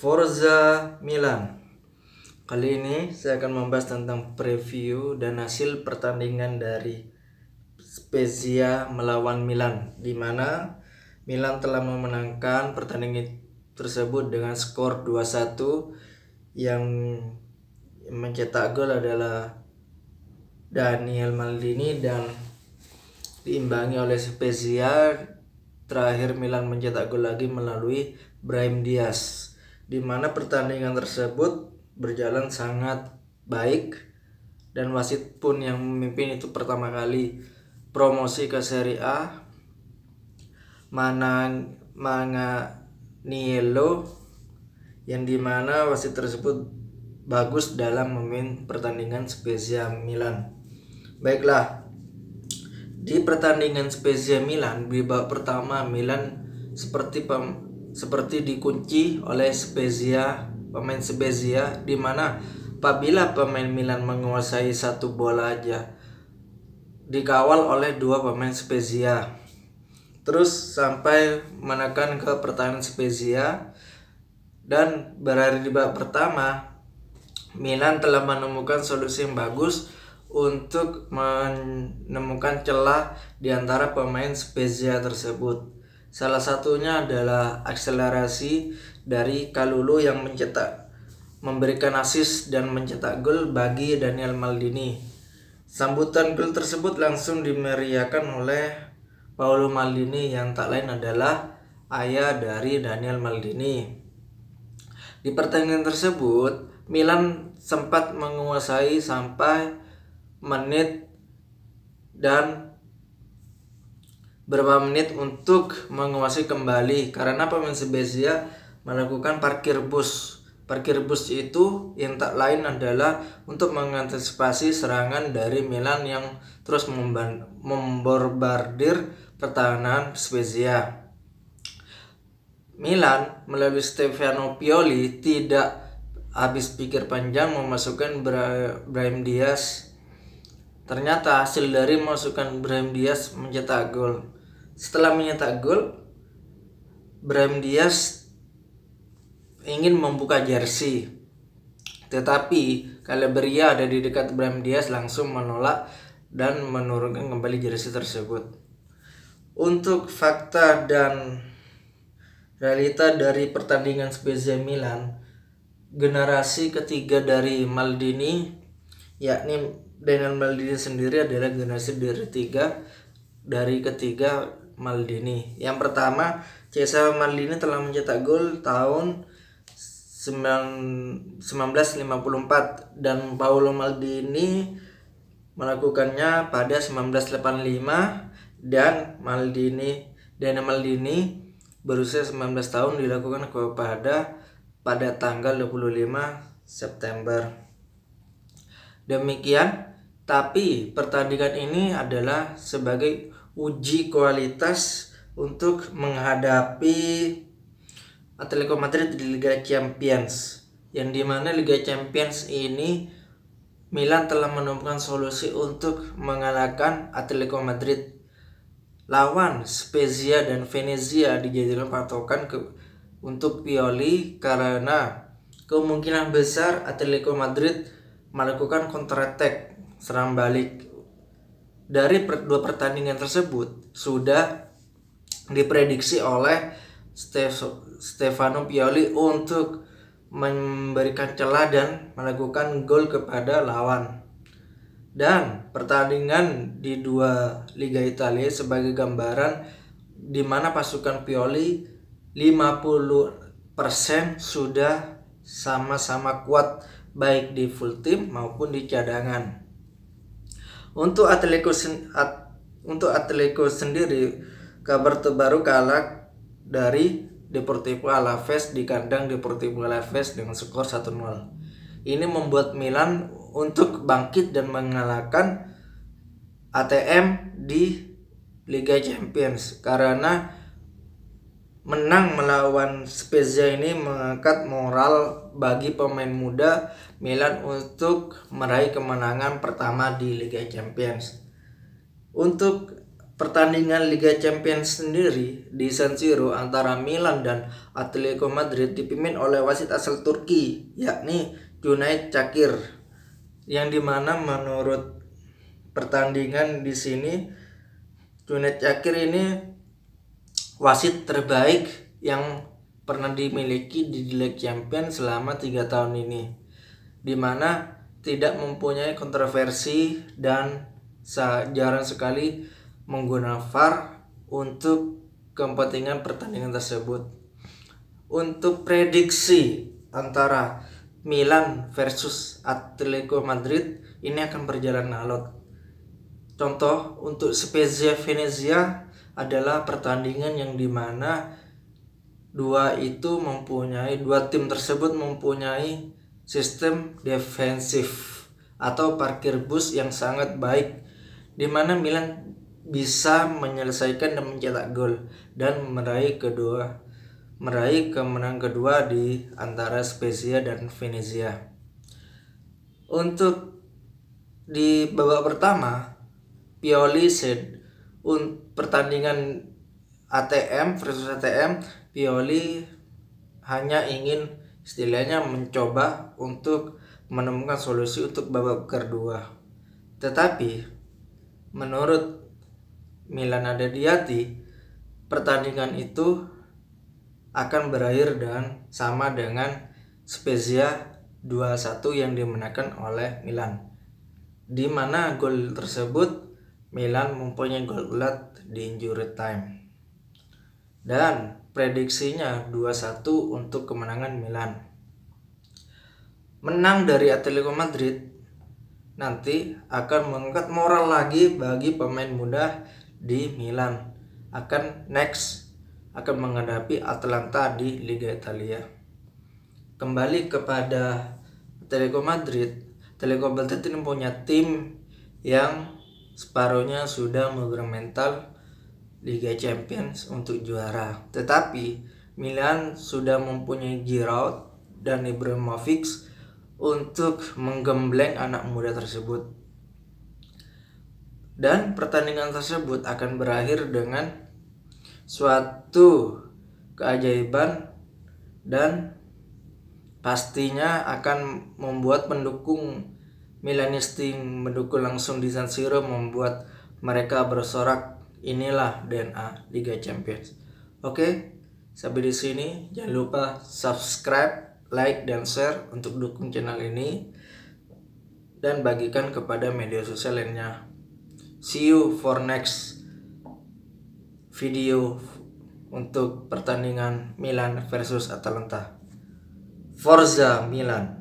Forza Milan. Kali ini saya akan membahas tentang preview dan hasil pertandingan dari Spezia melawan Milan di mana Milan telah memenangkan pertandingan tersebut dengan skor 2-1 yang mencetak gol adalah Daniel Maldini dan diimbangi oleh Spezia terakhir Milan mencetak gol lagi melalui Brahim Diaz di mana pertandingan tersebut berjalan sangat baik dan wasit pun yang memimpin itu pertama kali promosi ke Serie A mana manga Nielo yang mana wasit tersebut bagus dalam memimpin pertandingan Spezia Milan. Baiklah, di pertandingan Spezia Milan di babak pertama Milan seperti seperti dikunci oleh Spezia, pemain Spezia di mana apabila pemain Milan menguasai satu bola aja dikawal oleh dua pemain Spezia. Terus sampai menekan ke pertahanan Spezia dan berada di babak pertama Milan telah menemukan solusi yang bagus untuk menemukan celah di antara pemain Spezia tersebut. Salah satunya adalah akselerasi dari Kalulu yang mencetak memberikan assist dan mencetak gol bagi Daniel Maldini. Sambutan gol tersebut langsung dimeriahkan oleh Paolo Maldini yang tak lain adalah ayah dari Daniel Maldini. Di pertandingan tersebut, Milan sempat menguasai sampai menit dan beberapa menit untuk menguasai kembali karena pemain Spezia melakukan parkir bus. Parkir bus itu yang tak lain adalah untuk mengantisipasi serangan dari Milan yang terus memborbardir pertahanan Spezia. Milan melalui Stefano Pioli tidak habis pikir panjang memasukkan Bra Brahim Diaz Ternyata hasil dari masukan Brahim Diaz mencetak gol. Setelah menyetak gol, Brahim Diaz ingin membuka jersey. Tetapi Calabria ada di dekat Brahim Diaz langsung menolak dan menurunkan kembali jersey tersebut. Untuk fakta dan realita dari pertandingan Spezia Milan, generasi ketiga dari Maldini yakni Daniel Maldini sendiri adalah generasi dari tiga dari ketiga Maldini. Yang pertama, Cesar Maldini telah mencetak gol tahun 1954 dan Paolo Maldini melakukannya pada 1985 dan Maldini dan Maldini berusia 19 tahun dilakukan kepada pada tanggal 25 September. Demikian, tapi pertandingan ini adalah sebagai uji kualitas untuk menghadapi Atletico Madrid di Liga Champions yang dimana Liga Champions ini Milan telah menemukan solusi untuk mengalahkan Atletico Madrid lawan Spezia dan Venezia dijadikan patokan ke, untuk Pioli karena kemungkinan besar Atletico Madrid melakukan counter attack serang balik dari per, dua pertandingan tersebut sudah diprediksi oleh Stef, Stefano Pioli untuk memberikan celah dan melakukan gol kepada lawan. Dan pertandingan di dua Liga Italia sebagai gambaran di mana pasukan Pioli 50% sudah sama-sama kuat baik di full team maupun di cadangan. Untuk Atletico sen at untuk Atletico sendiri kabar terbaru kalah dari Deportivo Alaves di kandang Deportivo Alaves dengan skor 1-0. Ini membuat Milan untuk bangkit dan mengalahkan ATM di Liga Champions karena menang melawan Spezia ini mengangkat moral bagi pemain muda Milan untuk meraih kemenangan pertama di Liga Champions. Untuk pertandingan Liga Champions sendiri di San Siro antara Milan dan Atletico Madrid dipimpin oleh wasit asal Turki yakni Junaid Cakir yang dimana menurut pertandingan di sini Junaid Cakir ini wasit terbaik yang pernah dimiliki di The League Champion selama tiga tahun ini di mana tidak mempunyai kontroversi dan jarang sekali menggunakan VAR untuk kepentingan pertandingan tersebut. Untuk prediksi antara Milan versus Atletico Madrid ini akan berjalan alot. Contoh untuk Spezia Venezia adalah pertandingan yang dimana dua itu mempunyai dua tim tersebut mempunyai sistem defensif atau parkir bus yang sangat baik dimana Milan bisa menyelesaikan dan mencetak gol dan meraih kedua meraih kemenangan kedua di antara Spezia dan Venezia. Untuk di babak pertama, Pioli pertandingan ATM versus ATM Pioli hanya ingin istilahnya mencoba untuk menemukan solusi untuk babak kedua tetapi menurut Milan Adediati pertandingan itu akan berakhir dan sama dengan Spezia 2-1 yang dimenangkan oleh Milan. Di mana gol tersebut Milan mempunyai gol gulat di injury time. Dan prediksinya 2-1 untuk kemenangan Milan. Menang dari Atletico Madrid nanti akan mengangkat moral lagi bagi pemain muda di Milan. Akan next akan menghadapi Atalanta di Liga Italia. Kembali kepada Atletico Madrid. Atletico Madrid ini punya tim yang separuhnya sudah mental Liga Champions untuk juara. Tetapi Milan sudah mempunyai Giroud dan Ibrahimovic untuk menggembleng anak muda tersebut. Dan pertandingan tersebut akan berakhir dengan suatu keajaiban dan pastinya akan membuat pendukung Milanisti mendukung langsung di San Siro membuat mereka bersorak inilah DNA Liga Champions. Oke, sampai di sini jangan lupa subscribe, like dan share untuk dukung channel ini dan bagikan kepada media sosial lainnya. See you for next video untuk pertandingan Milan versus Atalanta. Forza Milan.